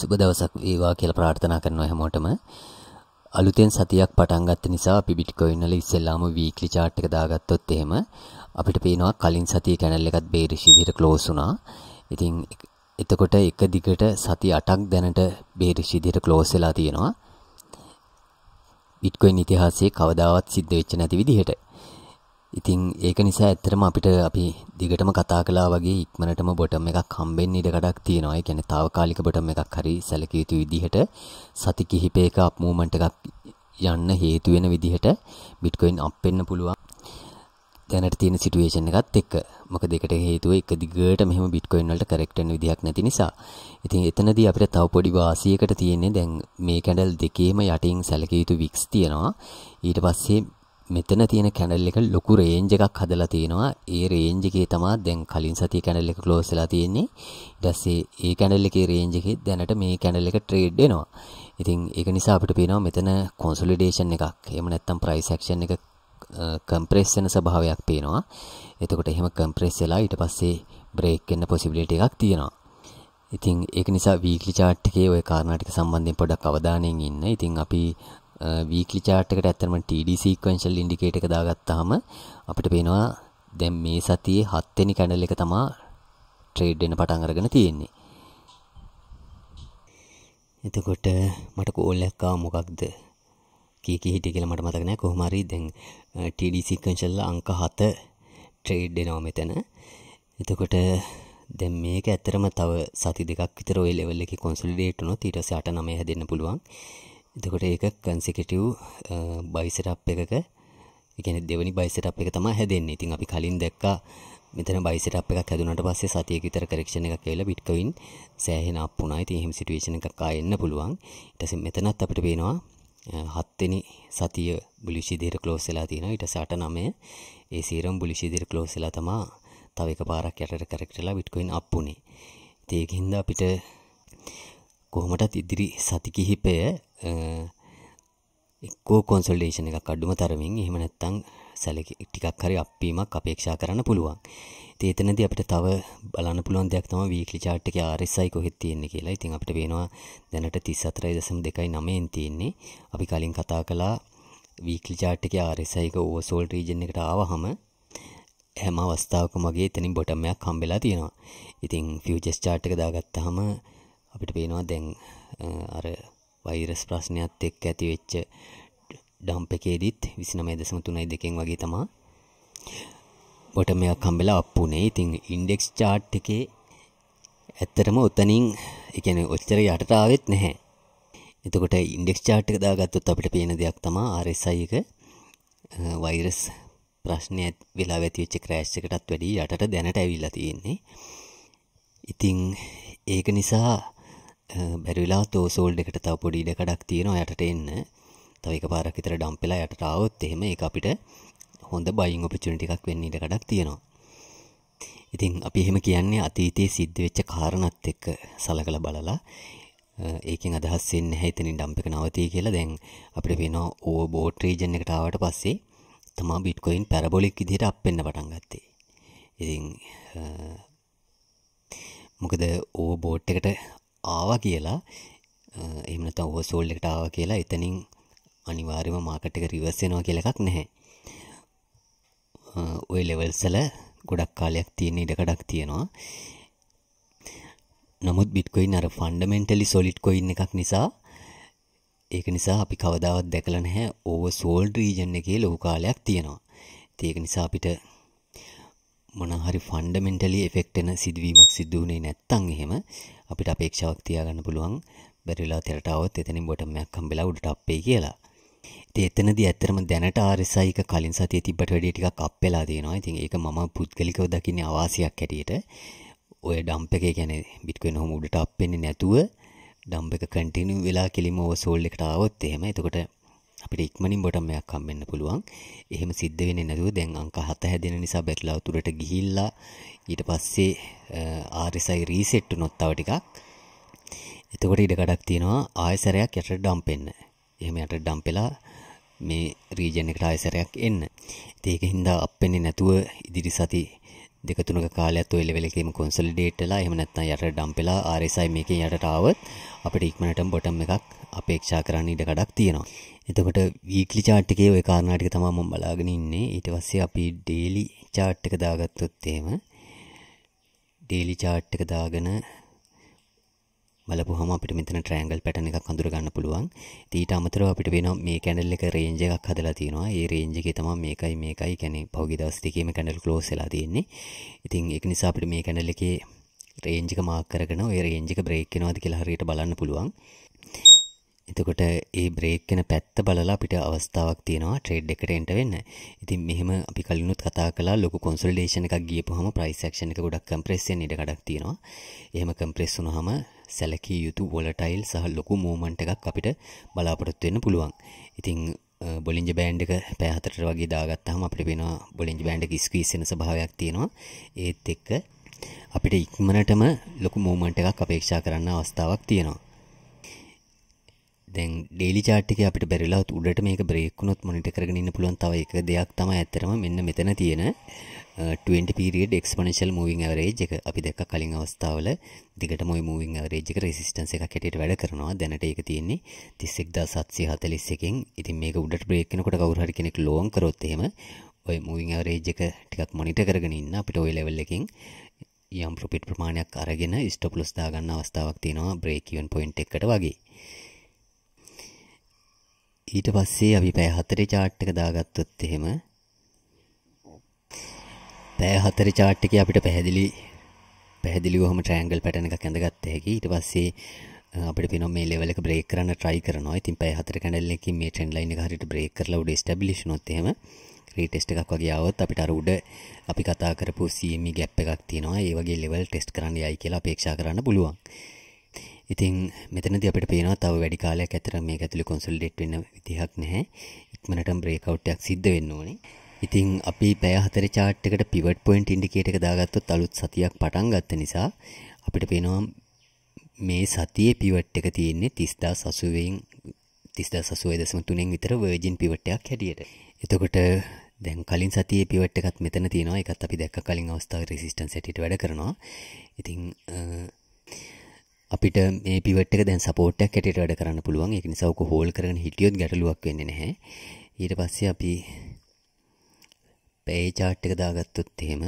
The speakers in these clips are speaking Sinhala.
සුබ දවසක් වේවා කියලා ප්‍රාර්ථනා කරනවා හැමෝටම. අලුතෙන් සතියක් පටන් ගත්ත නිසා අපි බිට්කොයින් වල ඉස්සෙල්ලාම වීක්ලි chart එක දාගත්තොත් එහෙම අපිට පේනවා කලින් සතියේ කැනල් එකත් බේරිෂ් විදිහට ක්ලෝස් වුණා. ඉතින් එතකොට එක දිගට සති 8ක් දැනට බේරිෂ් විදිහට ක්ලෝස් වෙලා තියෙනවා. බිට්කොයින් ඉතිහාසයේ කවදාවත් සිද්ධ වෙච්ච නැති විදිහට. ඉතින් ඒක නිසා ඇත්තටම අපිට අපි දිගටම කතා කළා වගේ ඉක්මනටම බොටම් එකක් හම්බෙන්න ඉඩ ගඩක් තියෙනවා. ඒ කියන්නේ తాවකාලික බොටම් එකක් හරි සැලකිය යුතු විදිහට සති කිහිපයක අප් මූවමන්ට් එකක් යන්න හේතු වෙන විදිහට බිට්කොයින් අප් වෙන්න පුළුවන්. දැනට තියෙන සිටුේෂන් එකත් එක්ක. මොකද ඒකට හේතුව එක දිගට මෙහෙම බිට්කොයින් වලට කරෙක්ට් වෙන විදිහක් නැති නිසා. ඉතින් එතනදී අපිට තව පොඩි වාසියකට තියෙන්නේ දැන් මේ කැඩල් දෙකේම යටින් සැලකිය යුතු වික්ස් තියෙනවා. ඊට පස්සේ මෙතන තියෙන කැනල් එක ලොකු රේන්ජ් එකක් හදලා තියෙනවා. ඒ රේන්ජ් එකේ තමයි දැන් කලින් සතියේ කැනල් එක ක්ලෝස් වෙලා තියෙන්නේ. ඊට පස්සේ ඒ කැනල් එකේ රේන්ජ් එකේ දැනට මේ කැනල් එක ට්‍රේඩ් වෙනවා. ඉතින් ඒක නිසා අපිට පේනවා මෙතන කොන්සොලිඩේෂන් එකක්. එහෙම නැත්නම් ප්‍රයිස් ඇක්ෂන් එක කම්ප්‍රෙස් වෙන ස්වභාවයක් පේනවා. එතකොට එහෙම කම්ප්‍රෙස් වෙලා ඊට පස්සේ බ්‍රේක් වෙන්න පොසිබිලිටි එකක් තියෙනවා. ඉතින් ඒක නිසා වීක්ලි chart එකේ ওই කාරණා ටික සම්බන්ධයෙන් පොඩ්ඩක් අවධානයෙන් ඉන්න. ඉතින් අපි වීකලි chart එකට ඇත්තම TD sequential indicator එක දාගත්තාම අපිට පේනවා දැන් මේ සතියේ 7 වෙනි කැන්ඩල් එක තමයි ට්‍රේඩ් වෙන පටන් අරගෙන තියෙන්නේ. එතකොට මට කෝල් එකක් ආව මොකක්ද? කී කී හිටිය කියලා මට මතක නැහැ. කොහොම හරි දැන් TD sequential අංක 7 ට්‍රේඩ් වෙනවා මෙතන. එතකොට දැන් මේක ඇත්තරම තව සති දෙකක් විතර ওই ලෙවල් එකේ කොන්සොලිඩේට් වුණොත් ඊට පස්සේ 8 9 හැදෙන්න පුළුවන්. එතකොට ඒක කන්සිකටව් බයිසටප් එකක එකන දෙවනි බයිසටප් එක තමා හැදෙන්නේ ඉතින් අපි කලින් දැක්කා මෙතන බයිසටප් එකක් හැදුනට පස්සේ සතියක විතර කරෙක්ෂන් එකක් කියලා බිට්කොයින් සෑහෙන අප් වුණා. ඉතින් එහෙම සිටුේෂන් එකක් ආයෙන්න පුළුවන්. ඊට පස්සේ මෙතනත් අපිට පේනවා හත්වෙනි සතිය බුලිෂිදිර ක්ලෝස් වෙලා තියෙනවා. ඊට පස්සේ 8 9 ඒ සීරම් බුලිෂිදිර ක්ලෝස් වෙලා තමා තව එක පාරක් යටට කරෙක්ට් වෙලා බිට්කොයින් අප් වුණේ. ඉතින් ඒකින්ද අපිට කොහොමටත් ඉදිරි සති කිහිපය එක්කෝ කොන්සල්ටේෂන් එකක් අඩුම තරමින් එහෙම නැත්නම් සැලකි ටිකක් හරි අප්පීමක් අපේක්ෂා කරන්න පුළුවන්. ඉතින් එතනදී අපිට තව බලන්න පුළුවන් දෙයක් තමයි වීක්ලි chart එකේ RSI කොහෙද තියෙන්නේ කියලා. ඉතින් අපිට පේනවා දැනට 34.29 න් තියෙන්නේ. අපි කලින් කතා කළා වීක්ලි chart එකේ RSI එක oversold region එකට ආවහම හැම අවස්ථාවකම වගේ එතනින් බොටම් එකක් හම්බෙලා තියෙනවා. ඉතින් futures chart එක දාගත්තාම අපිට පේනවා දැන් අර වෛරස් ප්‍රශ්නයත් එක් ඇති වෙච්ච ඩම්ප් එකේදීත් 29.32කින් වගේ තමයි බොටම් එකක් හම්බෙලා අප් වුනේ. ඉතින් ඉන්ඩෙක්ස් chart එකේ ඇත්තටම උතනින් ඒ කියන්නේ ඔච්චර යටට ආවෙත් නැහැ. එතකොට ඉන්ඩෙක්ස් chart එක දාගත්තොත් අපිට පේන දෙයක් තමයි RSI එක වෛරස් ප්‍රශ්නය වෙලා ඇති වෙච්ච ක්‍රෑෂ් එකටත් වැඩිය යටට දැනට ඇවිල්ලා තියෙන්නේ. ඉතින් ඒක නිසා බැරිලා තෝසෝල්ඩ එකට තව පොඩි ඉඩකඩක් තියෙනවා යටට එන්න තව එක පාරක් විතර ඩම්පෙලා යටට ආවොත් එහෙම ඒක අපිට හොඳ බයින් ඔපචුනිටි එකක් වෙන්න ඉඩකඩක් තියෙනවා ඉතින් අපි එහෙම කියන්නේ අතීතයේ සිද්ධ වෙච්ච කාරණත් එක්ක සලකලා බලලා ඒකෙන් අදහස් වෙන්නේ නැහැ එතනින් ඩම්ප් එක නවතී කියලා දැන් අපිට වෙනවා ඕවර් බෝට් රීජන් එකට ආවට පස්සේ තමයි බිට්කොයින් පැරබොලික් විදිහට අප් වෙන්න පටන් ගත්තේ ඉතින් මොකද ඕ බෝට් එකට ආවා කියලා එහෙම නැත්නම් ඕවර්සෝල්ඩ් එකට ආවා කියලා එතනින් අනිවාර්යයෙන්ම මාකට් එක රිවර්ස් වෙනවා කියලා එකක් නැහැ. ඔය ලෙවල්ස් වල ගොඩක් කාලයක් තියෙන ඉඩකඩක් තියෙනවා. නමුත් බිට්කොයින් අර ෆන්ඩමෙන්ටලි සොලිඩ් කොයින් එකක් නිසා ඒක නිසා අපි කවදාවත් දැකලා නැහැ ඕවර්සෝල්ඩ් රීජන් එකේ ලොකු කාලයක් තියෙනවා. ඒක නිසා අපිට මොනහරි ෆන්ඩමෙන්ටලි එෆෙක්ට් වෙන සිදුවීමක් සිද්ධ වුණේ නැත්නම් එහෙම අපිට අපේක්ෂාවක් තියාගන්න පුළුවන් බැරිලා තෙරට આવොත් එතනින් බොටම් එකක් හම්බෙලා උඩට අප් වෙයි කියලා. එතනදී ඇත්තරම දැනට RSI එක කලින් සතියේ තිබ්බට වැඩිය ටිකක් අප් වෙලා තියෙනවා. ඉතින් ඒක මම පුද්ගලිකව දකින්නේ අවාසියක් හැටියට. ඔය ඩම්ප් එකේ කියන්නේ බිට්කොයින් ඔහොම උඩට අප් වෙන්නේ නැතුව ඩම්ප් එක කන්ටිනියු වෙලා කෙලිම ඕවර්සෝල්ඩ් එකට ආවොත් එහෙම. එතකොට අපිට ඉක්මනින් බොටම් එකක් හම්බෙන්න පුළුවන්. එහෙම සිද්ධ වෙන්නේ නැතුව දැන් අංක 7 හැදෙන නිසා බැටලා උතුරට ගිහිල්ලා ඊට පස්සේ RSI reset වුණොත් තව ටිකක්. එතකොට ඉඩ කඩක් තියෙනවා ආයසරයක් යටට ඩම්ප් වෙන්න. එහෙම යටට ඩම්ප් වෙලා මේ රීජන් එකට ආයසරයක් එන්න. ඉතින් ඒක හින්දා අප් වෙන්නේ නැතුව ඉදිරි සති දෙක තුනක කාලයක් ඔය ලෙවල් එකේම කන්සොලිඩේට් වෙලා එහෙම නැත්නම් යටට ඩම්ප් වෙලා RSI මේකෙන් යටට ආවොත් අපිට ඉක්මනටම බොටම් එකක් අපේක්ෂා කරන්න ඉඩ කඩක් තියෙනවා. එතකොට වීක්ලි chart එකේ ওই කාරණා ටික තමයි මම බලාගෙන ඉන්නේ. ඊට පස්සේ අපි daily chart එක දාගත්තොත් එහෙම daily chart එක දාගෙන බලපුහම අපිට මෙතන ට්‍රෑන්ගල් පැටන එකක් අඳුරගන්න පුළුවන් ඊට අමතරව අපිට වෙන මේ කැනල් එක රේන්ජ එකක් හදලා තියෙනවා ඒ රේන්ජ් එකේ තමයි මේකයි මේකයි කියන්නේ පහුගිය දවස් දෙකේම කැනල් ක්ලෝස් වෙලා තියෙන්නේ ඉතින් ඒක නිසා අපිට මේ කැනල් එකේ රේන්ජ් එක මාක් කරගෙන ඔය රේන්ජ් එක බ්‍රේක් වෙනවද කියලා හරියට බලන්න පුළුවන් එතකොට ඒ බ්‍රේක් වෙන පැත්ත බලලා අපිට අවස්ථාවක් තියෙනවා ට්‍රේඩ් එකට එන්ට වෙන්න. ඉතින් මෙහෙම අපි කලිනුත් කතා කළා ලොකු කන්සොලිඩේෂන් එකක් ගියපුවාම ප්‍රයිස් ඇක්ෂන් එක ගොඩක් කම්ප්‍රෙස් වෙන්න ඉඩ කඩක් තියෙනවා. එහෙම කම්ප්‍රෙස් වුණාම සැලකිය යුතු වොලටයිල් සහ ලොකු මෝමන්ට එකක් අපිට බලාපොරොත්තු වෙන්න පුළුවන් ඉතිං බොලින්ජ බෑන්ඩ් එක පෑහතට වගේ දාගත්තහම අපිට වෙනවා බොලින්ජ බෑන්ඩ් ස්කීසන භාවයක් තියෙනවා ඒත් එක්ක අපිට ඉක්මනටම ලොකු මෝමන්ට එකක් අපේක්ෂා කරන්න අවස්ථාවක් තියෙනවා දැන් ඩේලි චාටික අපිට බැරිලා උඩට මේක බ්‍රේක්ුණොත් මොනිට කරගන්න පුළුවන් තව එක දෙයක් තම ඇතරම මෙන්න මෙතන තියෙන 20 පිරිියඩ එක්ස්පනශල් මූවිං අවරේජ් එක අපි දෙක් කලින් අවස්ථාවල දිගට මොයි මූවිං අවරේජ්ක රෙසිස්ටන්ස එක කෙටට වැඩ කරනවා දැනට එක තියෙන්නේ තිස්සෙක්දා සත්සය හතලිස්සකින් ඉතින් මේක උඩට බ්‍රේක්කනකොට කවුරහරි කෙනෙක් ලෝන් කරොත්තේම ඔය මූවිං අවරේජ් එක ටිකක් මොනිට කරගෙන ඉන්න අපිට ඔය ලෙවල්ලකින් යම් ප්‍රපිට් ප්‍රමාණයක් අරගෙන ස්ටප්ලස් දාගන්න අවස්ථාවක් තියෙනවා බ්‍රේකවන් පොයින්ට් එකට වගේ ඊට පස්සේ අපි පැය හතරේ chart එක දාගත්තොත් එහෙම පැය හතරේ chart එකේ අපිට පැහැදිලි පැහැදිලිවම triangle pattern එකක් ඇඳගත්ත හැකි ඊට පස්සේ අපිට පේනවා මේ level එක break කරන්න try කරනවා. ඉතින් පැය හතර කැන්ඩල් එකකින් මේ trend line එක හරියට break කරලා උඩ establish වුණොත් එහෙම රීටෙස්ට් එකක් වගේ આવොත් අපිට අර උඩ අපි කතා කරපු CME gap එකක් තියෙනවා. ඒ වගේ level test කරන්න යයි කියලා අපේක්ෂා කරන්න පුළුවන්. ඉතින් මෙතනදී අපිට පේනවා තව වැඩි කාලයක් ඇතර මේක ඇතුලේ කන්සොලිඩේට් වෙන්න විදිහක් නැහැ. ඉක්මනටම බ්‍රේක්අවුට් එකක් සිද්ධ වෙන්න ඕනේ. ඉතින් අපි පැය හතර chart එකට pivot point indicator එක දාගත්තොත් අලුත් සතියක් පටන් ගත්ත නිසා අපිට පේනවා මේ සතියේ පිවට් එක තියෙන්නේ 30080න් 30080.3න් විතර වර්ජින් පිවට් එකක් හැටියට. එතකොට දැන් කලින් සතියේ පිවට් එකත් මෙතන තියෙනවා. ඒකත් අපි දැක්ක කලින් අවස්ථාවේ රෙසිස්ටන්ස් හැටියට වැඩ කරනවා. ඉතින් අපිට මේ පිවට එක දැන් සපෝට් එකක් හැටියට වැඩ කරන්න පුළුවන්. ඒක නිසා ඔක හෝල් කරගෙන හිටියොත් ගැටලුවක් වෙන්නේ නැහැ. ඊට පස්සේ අපි පේ chart එක දාගත්තොත් එහෙම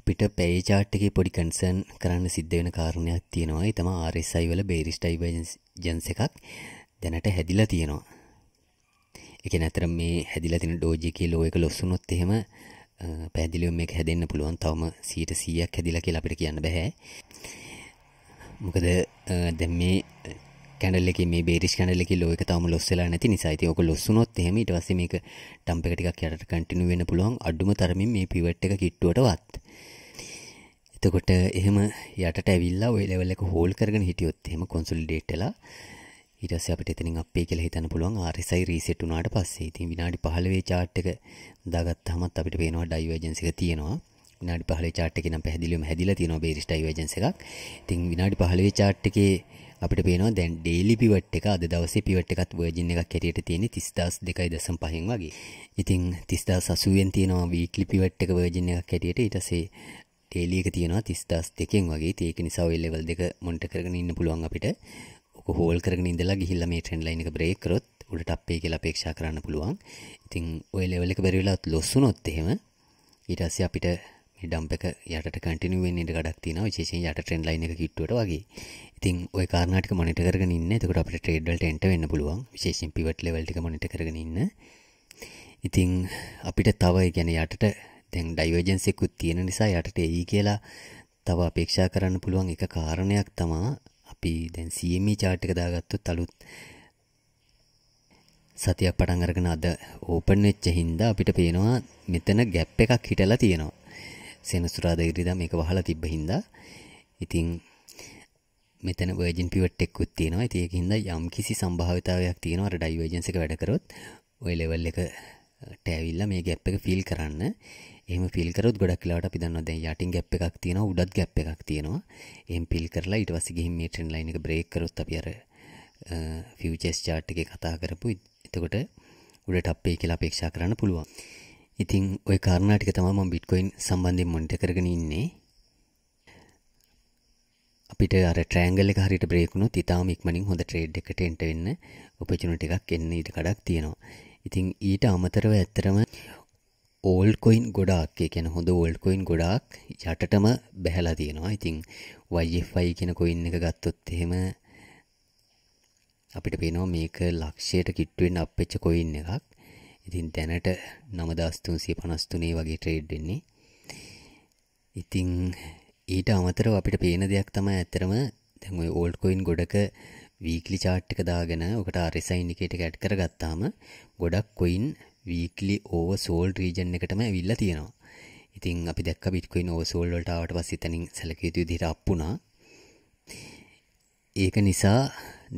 අපිට පේ chart එකේ පොඩි කන්සර්න් කරන්න සිද්ධ වෙන කාරණයක් තියෙනවා. ඒ තමයි RSI වල bearish divergence එකක් දැනට හැදිලා තියෙනවා. එක නැතර මේ හැදිලා තින ඩෝජික ලෝ එක ලොස්සුනොත් එහෙම පැදිලිව මේක හැදෙන්න පුළුවන් තවම සීට සීයක් හැදිලා කියලා අපිට කියන්න බැහැ මොකද දැ මේ කැඩල්ලෙ මේ බේරිස් කැඩලෙ ලෝක තම ලොස්සලා නැති නිසායිති ඕක ලොස්සුනොත් හෙම ඉටවස මේක ටම්ප එකටික් යට කටිනු වෙන පුළුවන් අඩුම තරමින් මේ පිවට් එක කිට්ටුවටවත් එතකොට එහෙම යටට ඇවිල්ලා ඔය ලෙවල්ලක හෝල් කරගෙන හිටියොත් එහෙම කොන්සුල්ඩේටලා ඊටස අපට එතනින් අපේ කියලා හිතන්න පුළුවන් RSI reset වුණාට පස්සේ ඉතින් විනාඩි 15 chart එක දාගත්තාම අපිට පේනවා divergence එක තියෙනවා විනාඩි 15 chart එකේ නම් පැහැදිලිවම හැදිලා තියෙනවා bearish divergence එකක්. ඉතින් විනාඩි 15 chart එකේ අපිට පේනවා දැන් daily pivot එක අද දවසේ pivot එකත් virgin එකක් හැටියට තියෙන්නේ 302.5න් වගේ. ඉතින් 30080න් තියෙනවා weekly pivot එක virgin එකක් හැටියට ඊට පස්සේ daily එක තියෙනවා 302න් වගේ. ඒක නිසා ඔය level දෙක monitor කරගෙන ඉන්න පුළුවන් අපිට. ඔක හෝල් කරගෙන ඉඳලා ගිහිල්ලා මේ trend line එක break කරොත් උඩට අපේ කියලා අපේක්ෂා කරන්න පුළුවන්. ඉතින් ওই ලෙවල් එක බැරි වෙලාවත් ලොස් වුණොත් එහෙම ඊට පස්සේ අපිට ඩම්පක යට කටිනුවෙන් ඉට ගඩක් තින විශේෂෙන් යට ට්‍රෙන් ලයින එක කිට්ට වගේ ඉතින් ඔය කාරණටක මනිට කරග න්න තකට අපට ට්‍රේඩල්ට එට වෙන්න පුළුවන් විශේෂෙන් පිවට ලවල්ට මනිට කරග ඉන්න ඉතිං අපිට තවයි ගැන යටට දැන් ඩයිවර්ජන්සෙකුත් තියෙන නිසා යටට ඒ කියලා තව අපේක්ෂා කරන්න පුළුවන් එක කාරණයක් තමා අපි දැන් සමි චාට්ක දාගත්තු තලුත් සතියක් පටන් අරගෙන අද ඕපන් වෙච්ච හින්දා අපිට පේනවා මෙතන ගැප් එකක් හිටලා තියෙනවා සෙනසුරාද ඉරිදා මේක වහලා තිබ්බ හින්දා ඉතින් මෙතන වර්ජන් පිවට් එකකුත් තියෙනවා. ඉතින් ඒක හින්දා යම් කිසි සම්භාවිතාවයක් තියෙනවා අර ඩයිවර්ජන්ස් එක වැඩ කරොත් ওই ලෙවල් එකට ඇවිල්ලා මේ ગેප් එක ෆීල් කරන්න. එහෙම ෆිල් කරොත් ගොඩක් වෙලාවට අපි දන්නවා දැන් යටින් ગેප් එකක් තියෙනවා උඩත් ગેප් එකක් තියෙනවා. එහෙම ෆිල් කරලා ඊට පස්සේ ගිහින් මේ ට්‍රෙන්ඩ් ලයින් එක බ්‍රේක් කරොත් අපි අර ෆියුචර්ස් chart එකේ කතා කරපු එතකොට උඩට අපේ කියලා අපේක්ෂා කරන්න පුළුවන්. ඉතින් ওই කාරණා ටික තමයි මම බිට්කොයින් සම්බන්ධයෙන් මොනිටර් කරගෙන ඉන්නේ. අපිට අර ට්‍රෑන්ගල් එක හරියට බ්‍රේක් වුණොත් ඊටාම ඉක්මනින් හොඳ ට්‍රේඩ් එකකට එන්ට වෙන්න ඔපචුනිටි එකක් එන්න ඊට කඩක් තියෙනවා. ඉතින් ඊට අමතරව ඇත්තරම ඕල් කොයින් ගොඩාක් කියන හොඳ ඕල් කොයින් ගොඩාක් යටටම බැහැලා තියෙනවා ඉතිං වයිෆයි කියෙන කොයින් එක ගත්තොත් එහෙම අපිට පේනවා මේක ලක්ෂයට කිට්ටුවෙන් අපච්ච කොයින් එකක් ඉතින් දැනට නමදස්තුන්සිය පනස්තුනේ වගේ ට්‍රේඩ්ඩෙන්නේ ඉතිං ඊට අමතරව අපිට පේන දෙයක් තම ඇතරම දැන්යි ඕල්ඩ්කොයින් ගොඩක වීකලි චාට්ටික දාගෙන ඔකට අරිසයින් එකට ඇට් කර ගත්තාම ගොඩක් coin weekly oversold region එකටම විල්ල තියෙනවා ඉතින් අපි දැක් බිට්කොයින් ඕ සෝල්ලටාවට පස්සිතනින් සැලකයුතු දිර අප්පුුණා ඒක නිසා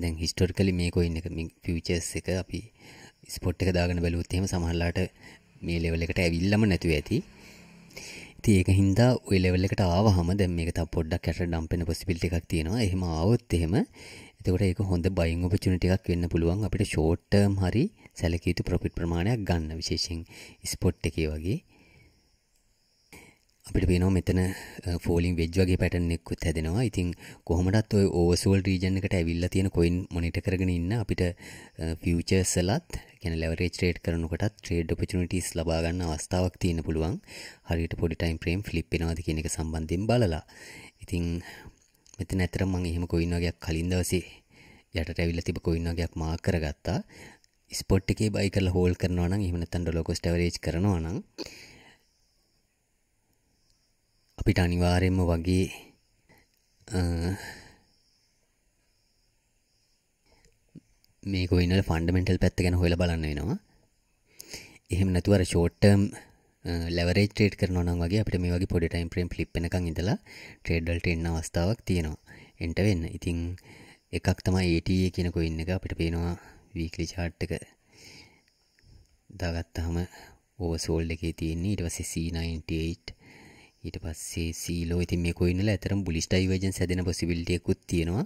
දැන් හිස්ටෝර් කලි මේ කොයින් එක ෆිචර්ස් එක අපි ස්පොට් එක දාගෙන බැලුවොත් එහෙම සමහරලාට මේ ලෙවල් එකට ඇවිල්ලම නැතුව ඇති. ඉතින් ඒක හින්දා ওই ලෙවල් එකට ආවහම දැන් මේක තව පොඩ්ඩක් ඇටට ඩම්ප් වෙන පොසිබිලිටි එකක් තියෙනවා. එහෙම ආවොත් එහෙම එතකොට ඒක හොඳ බයින් ඔපචුනිටි එකක් වෙන්න පුළුවන් අපිට ෂෝට් ටර්ම් හරි සැලකිය යුතු ප්‍රොෆිට් ප්‍රමාණයක් ගන්න විශේෂයෙන් ස්පොට් එකේ වගේ. අපිට පේනවා මෙතන ෆෝලින් වෙජ් වගේ පැටර්න් එක්කුත් හැදෙනවා. ඉතින් කොහොමදත් ඔය ඕවර්සෝල් රීජන් එකට ඇවිල්ලා තියෙන කොයින් මොනිටර් කරගෙන ඉන්න අපිට ෆියුචර්ස් වලත් කියන්නේ ලෙවරේජ් ට්‍රේඩ් කරනකොටත් ට්‍රේඩ් ඔපචුනිටිස් ලබා ගන්න අවස්ථාවක් තියෙන්න පුළුවන්. හරියට පොඩි ටයිම් ෆ්‍රේම් ෆ්ලිප් වෙනවාද කියන එක සම්බන්ධයෙන් බලලා. ඉතින් මෙතන ඇත්තටම මම එහෙම කොයින් වගේක් කලින් දවසේ යටට ඇවිල්ලා තිබ කොයින් වගේක් මාක් කරගත්තා. ස්පොට් එකේ බයි කරලා හෝල්ඩ් කරනවා නම් එහෙම නැත්නම් ඩොලර් කොස්ට් ඇවරේජ් කරනවා නම් අපිට අනිවාරයෙන්ම වගේ මේ ගොයිනල් ෆන්ඩමෙන්ටල් පැත්ත ගැන හොල බලන්න වෙනවා එහෙම නැතුවර ෂෝට්ටම් ලැවරේ ට්‍රේට් කරනනම් වගේ අපිට මේ වගේ පොඩිටයිම් ප්‍රේම් ලිප්නකං ඉඳලා ට්‍රේඩල්ට එන්න අවස්ථාවක් තියෙනවා එන්ට වෙන්න ඉතිං එකක් තමා ඒට කියනකො ඉන්න එක අපිට පේනවා වීකලි චාට්ටක දාගත්තහම ඕව සෝල්ඩ එකේ තියෙන්නේ ඉටවස C98 ඊට පස්සේ සීලෝ ඉතින් මේ කොයිනල ඇතරම් බුලිස් ඩයිවර්ජන්ස් හැදෙන possibility එකකුත් තියෙනවා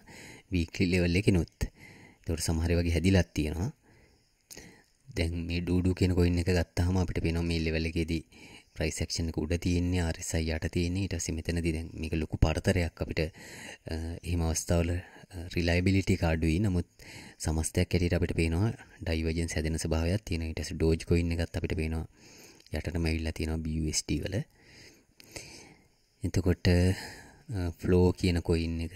වීක්ලි ලෙවල් එකකිනුත්. ඒතකොට සමහර වගේ හැදිලක් තියෙනවා. දැන් මේ ඩූඩු කියන කොයින් එක ගත්තාම අපිට පේනවා මේ ලෙවල් එකේදී price action එක උඩ තියෙන්නේ RSI යට තියෙන්නේ ඊට පස්සේ මෙතනදී දැන් මේක ලොකු පරතරයක් අපිට එහෙම අවස්ථාවල රිලයිබිලිටි කාඩුයි නමුත් සමස්තයක් ඇටියට අපිට පේනවා ඩයිවර්ජන්ස් හැදෙන ස්වභාවයක් තියෙන ඊට පස්සේ ඩෝජ් කොයින් එකත් අපිට පේනවා යටටම ඇවිල්ලා තියෙනවා BUSD වල එතකොට ෆ්ලෝ කියන කොයින් එක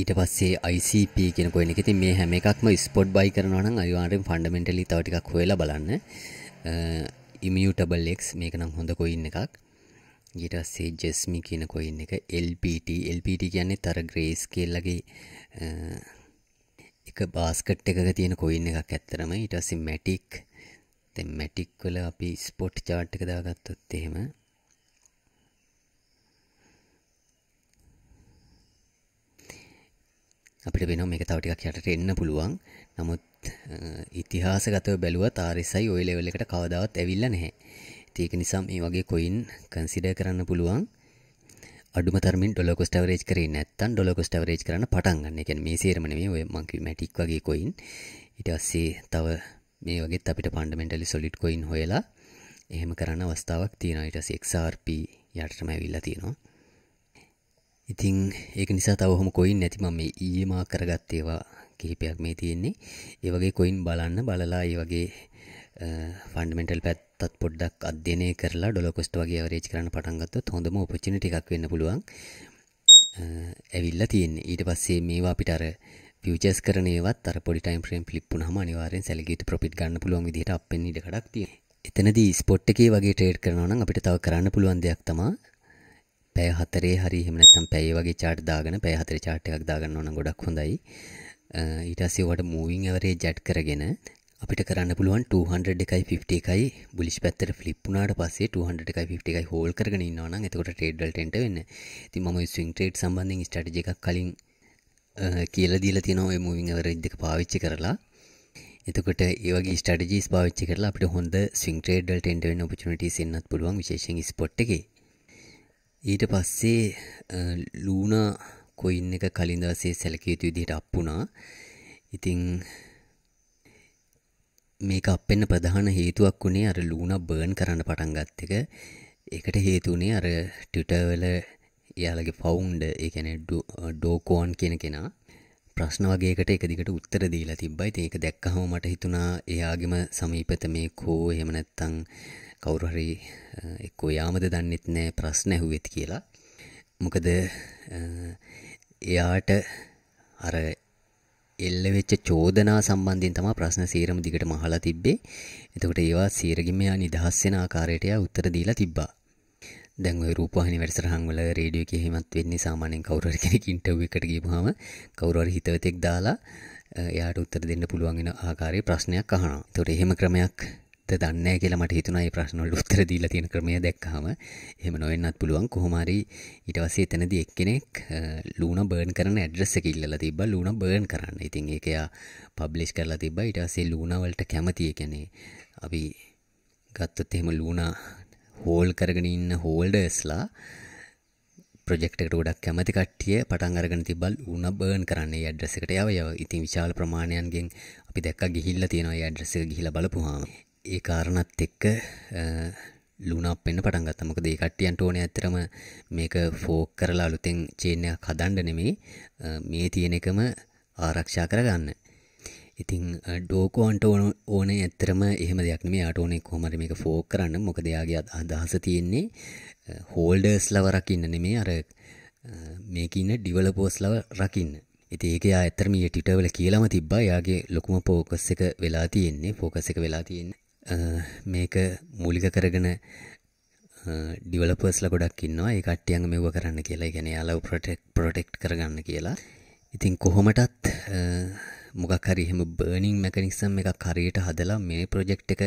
ඊට පස්සේ ICP කියන කොයින් එක. ඉතින් මේ හැම එකක්ම ස්පොට් බයි කරනවා නම් අනිවාර්යෙන් ෆන්ඩමෙන්ටලි තව ටිකක් හොයලා බලන්න. immutable x මේක නම් හොඳ කොයින් එකක්. ඊට පස්සේ ජෙස්මි කියන කොයින් එක LPT LPT කියන්නේ තර ග්‍රේස් කෙල්ලගේ එක බාස්කට් එකක තියෙන කොයින් එකක් ඇත්තරම ඊට පස්සේ මැටික් දැන් මැටික් වල අපි ස්පොට් chart එක දාගත්තොත් එහෙම අපිට වෙන මේක තව ටිකක් යටට එන්න පුළුවන්. නමුත් ඉතිහාසගතව බැලුවත් RSI ওই ලෙවල් එකට කවදාවත් ඇවිල්ලා නැහැ. ඒක නිසා මේ වගේ coin consider කරන්න පුළුවන්. අඩුම තරමින් ඩොලර් කොස්ට් ඇවරේජ් කරේ නැත්නම් ඩොලර් කොස්ට් ඇවරේජ් කරන්න පටන් ගන්න. ඒ කියන්නේ මේ සේරම නෙමෙයි ඔය මං කිව්ව මැටික් වගේ coin. ඊට පස්සේ තව මේ වගේත් අපිට ෆන්ඩමෙන්ටලි සොලිඩ් coin හොයලා එහෙම කරන්න අවස්ථාවක් තියෙනවා. ඊට පස්සේ XRP යටටම ඇවිල්ලා තියෙනවා. ඉතිං ඒක නිසා තවහොම කොයින් නැතිම මේ ඊයමා e කරගත්තේවා කිහිපයක් මේ තියෙන්නේ ඒවගේ කොයින් බලන්න බලලා ඒ වගේ ෆන්ඩමෙන්ටල් පැත්තත් පොඩ්ඩක් අධ්‍යනය කරලා ඩොලොකොස්ට වගේ වරේච් කරන්න පටන්ගත්තොත් හොඳම ඔපචින ටික් වෙන්න පුළුවන් ඇවිල්ලා තියෙන් ඊට පස්සේ මේවා පිටර පියචස් කරනවත් අර පොඩිටයිම් ්‍රම් ලිප්පු හම නිවාරෙන් සැලගේට පොපිට ගන්න පුළුවන් දිට අප ඉඩ කඩක් තිය එතනද ස්පොට් එකේ වගේ ටේඩ් කරනවන අපිට තව කරන්න පුළුවන් දෙයක් තමා පැය හතරේ හරි එහෙම නැත්නම් පැය වගේ chart දාගෙන පැය හතරේ chart එකක් දාගන්න ඕන ගොඩක් හොඳයි ඊට පස්සේ ඔයාලට moving average add කරගෙන අපිට කරන්න පුළුවන් 200 එකයි 50 එකයි බුලිෂ් පැත්තට ෆ්ලිප් වුණාට පස්සේ 200 එකයි 50 එකයි හෝල් කරගෙන ඉන්නවා නම් එතකොට ට්‍රේඩ් වලට එන්ට වෙන්න. ඉතින් මම ස්විං ට්‍රේඩ් සම්බන්ධයෙන් ස්ට්‍රැටජි එකක් කලින් කියලා දීලා තියෙනවා ඔය මූවිං ඇවරේජ් දෙක පාවිච්චි කරලා. එතකොට ඒ වගේ ස්ට්‍රැටජිස් පාවිච්චි කරලා අපිට හොඳ ස්විං ට්‍රේඩ් වලට එන්ට වෙන්න ඔපචුනිටිස් එන්නත් පුළුවන් විශේෂයෙන් ස්පොට් එකේ. ඊට පස්සේ ලූනා කොයින් එක කලින්දසේ සැලකේතු විදිහට අප්පුුණා ඉතිං මේක අපෙන්න්න ප්‍රධාන හේතුවක් වුණේ අර ලූුණ බර්න් කරන්න පටන්ගත් එක එකට හේතුනේ අර ටිටවල යාලගේ ෆවුන්ඩ එකන ඩෝකෝන් කියෙන කෙනා ප්‍රශ්න වගේකට එකදිකට උත්තර දීලා තිබ්බයි ඒක දැක්කහම මට හිතුණා එයාගෙම සමීපත මේ කෝ හෙමනැත්තං කවුරුහරි එක්කෝ යාමද දන්නෙත් නෑ ප්‍රශ්න ඇහුවෙත් කියලා මොකද එයාට අර එල්ල වෙච්ච චෝදනා සම්බන්ධයෙන් තමයි ප්‍රශ්න සීරම දිගටම අහලා තිබ්බේ. එතකොට ඒවා සීරගින්ම යා නිදහස් වෙන ආකාරයට යා උත්තර දීලා තිබ්බා. දැන් ওই රූපවාහිනී වැඩසටහන් වල රේඩියෝ එකේ හිමත් වෙන්නේ සාමාන්‍යයෙන් කවුරු හරි කෙනෙක් ඉන්ටර්විව් එකට ගියපුවාම කවුරු හරි හිතවතෙක් දාලා එයාට උත්තර දෙන්න පුළුවන් වෙන ආකාරයේ ප්‍රශ්නයක් අහනවා. එතකොට එහෙම ක්‍රමයක් ද දන්න කියලා මට හිතුනයි ප්‍රශ්නොල් උත්තර දීලා තියෙන ක්‍රමය දැක්කහම එහෙම නොවෙන්නත් පුළුවන් කොහොමරි ඊට පස්සේ එතනදී එක්කෙනෙක් ලුණ බර්න් කරන ඇඩ්‍රස් එක ඉල්ලලා තිබ්බා ලුණ බර්න් කරන්න. ඉතින් ඒක එයා පබ්ලිෂ් කරලා තිබ්බා. ඊට පස්සේ ලුණ වලට කැමති ඒ කියන්නේ අපි ගත්තොත් එහෙම ලුණ හෝල් කරගෙන ඉන්න හෝල්ඩර්ස්ලා ප්‍රජෙක්ටකට ගොඩක් කැමති කට්ටිය පටන් අරගෙන තිබල් උන බර්න් කරන්නේ ඇඩ්‍රෙසකට යව යව ඉතින් විශාල ප්‍රමාණයන්ගෙන් අපි දැක්ක ගිහිල්ලා තියෙනවා ඇඩ්‍රෙස ගිහිලා බලපුවාම ඒ කාරණත් එක්ක ලුණක් වෙන්න පටන් ගත්තා. මොකද ඒ කට්ටියන්ට ඕනේ ඇත්තටම මේක ෆෝක් කරලා අලුතෙන් චේන් එකක් හදන්න නෙමෙයි මේ තියෙන එකම ආරක්ෂා කරගන්න. ඉතින් ඩෝකෝන්ට ඕනේ ඇත්තරම එහෙම දෙයක් නෙමෙයි. යාට ඕනේ කොහොමද මේක ෆෝක් කරන්න. මොකද එයාගේ අදහස තියෙන්නේ හෝල්ඩර්ස්ලා වරකින්න නෙමෙයි අර මේක ඉන්න ඩිවලොපර්ස්ලා රකින්න. ඉතින් ඒක යා ඇත්තටම ඊයේ ට්විටර් වල කියලාම තිබ්බා. යාගේ ලොකුම ફોකස් එක වෙලා තියෙන්නේ. ફોකස් එක වෙලා තියෙන්නේ මේක මූලික කරගෙන ඩිවලපර්ස්ල ගොඩක් ඉන්නවා ඒ කට්ටියන් මෙව කරන්න කියලා ගැන යාලව ප්‍රටෙක් ප්‍රොටෙක්් කරගන්න කියලා ඉතින් කොහොමටත් මොකක් හරි එහෙම බර්නිින් මැකනික්සම් එකක් හරියට හදලා මේ ප්‍රොජෙක්් එක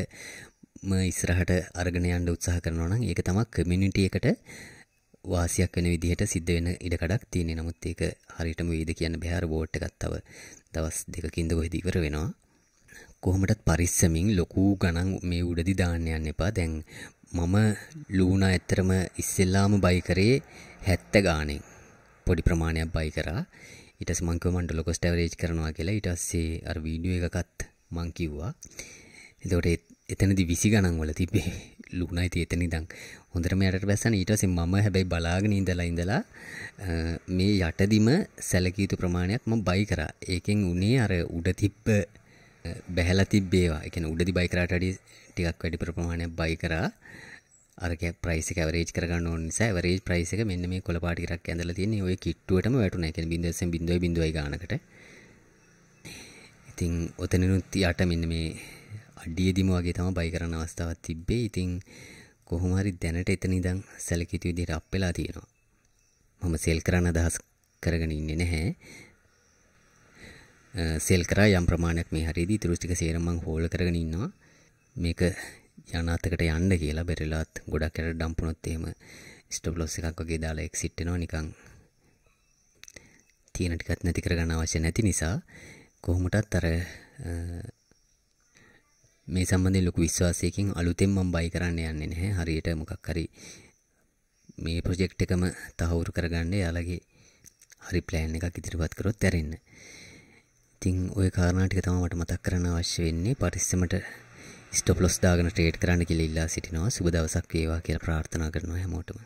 ඉස්රහට අර්ගෙන යන්ඩ උත්සාහ කරනවනම් ඒක තමක් කමිනිිටිය එකට වාසියක් වෙන විදිහට සිද්ධ වෙන ඉඩකඩක් තියෙන නමුත් ඒක හරිටම වේද කියන්න බැහර බෝට්ට ගත්තව දවස් දෙකකින්ද ගොහිදිවර වෙනවා කොහොමටත් පරිස්සමින් ලොකූ ගණන් මේ උඩදි දාන්න යන්න එපා දැන් මම ලූුණ ඇත්තරම ඉස්සෙල්ලාම බයිකරේ හැත්ත ගානෙන් පොඩි ප්‍රමාණයක් බයි කරා ඉටස් මංකවමන්ට ලොකොස් ටවරේජ් කරනවා කියලා ඉටස්සේ අර වීඩිය එකකත් මංකිව්වා එතට එතනදි විසි ගණන් වල තිබේ ලුණයි තියතනි දං හොඳරම යට බැස්සන ඊටසේ මම හැබැයි බලාගෙන ඉඳලා ඉඳලා මේ යටදිම සැලකීතු ප්‍රමාණයක් ම බයි කරා ඒකෙන් උනේ අර උඩතිප්ප බැහැලා තිබ්බේවා එකන උඩදි බයිකරට අඩි ටිකක් වැඩි ප්‍රමාණයක් බයි කරා අරක ප්‍රයිස කවරේජ් කරගන්න ඕන නිසා ඇවරේජ් ප්‍රයිස එක මෙන්න මේ කොළපාටි කරක් ඇඳලා තියෙන්නේ ඔය කිට්ටුවටම වැටුණා කියන්නේ බින්දෙන් බින්දුවයි බින්දුවයි ගානකට ඉතින් ඔතනනුත් යට මෙන්න මේ අඩියේදිම වගේ තමයි බයි කරන අවස්ථාවක් තිබ්බේ ඉතින් කොහොම හරි දැනට එතන ඉඳන් සැලකිත විදිහට අප් වෙලා තියෙනවා මම සෙල් කරන්න අදහස් කරගෙන ඉන්නේ නැහැ සෙල් කරා යම් ප්‍රමාණයක් මේ හරිදි තුරුස්ටික සේරමං හෝල කරගෙන ඉන්නවා මේක යනාතකට යන්න කියලා බැරිලාත් ගොඩක් කර ඩම්පුනොත් එහෙම ස්ටොප් ලොස් එකක් වගේ දාලා එක්සිට් වෙනවා නිකන් තියෙන ටිකත් නැති කරගන්න අවශ්‍ය නැති නිසා කොහොමටත් අර මේ සම්බන්ධයෙන් ලොකු විශ්වාසයකින් අලුතෙන් මම බයි කරන්න යන්නේ නැහැ හරියට මොකක් හරි මේ ප්‍රොජෙක්ට් එකම තහවුරු කරගන්න යාළගේ හරි ප්ලෑන් එකක් ඉදිරිපත් කරොත් ඇරෙන්න ඉතින් ඔය කාරණා ටික තමයි මට මතක් කරන්න අවශ්‍ය වෙන්නේ පරිස්සමට ස්ටොප් ලොස් දාගෙන ට්‍රේඩ් කරන්න කියලා ඉල්ලා සිටිනවා සුබ දවසක් වේවා කියලා ප්‍රාර්ථනා කරනවා හැමෝටම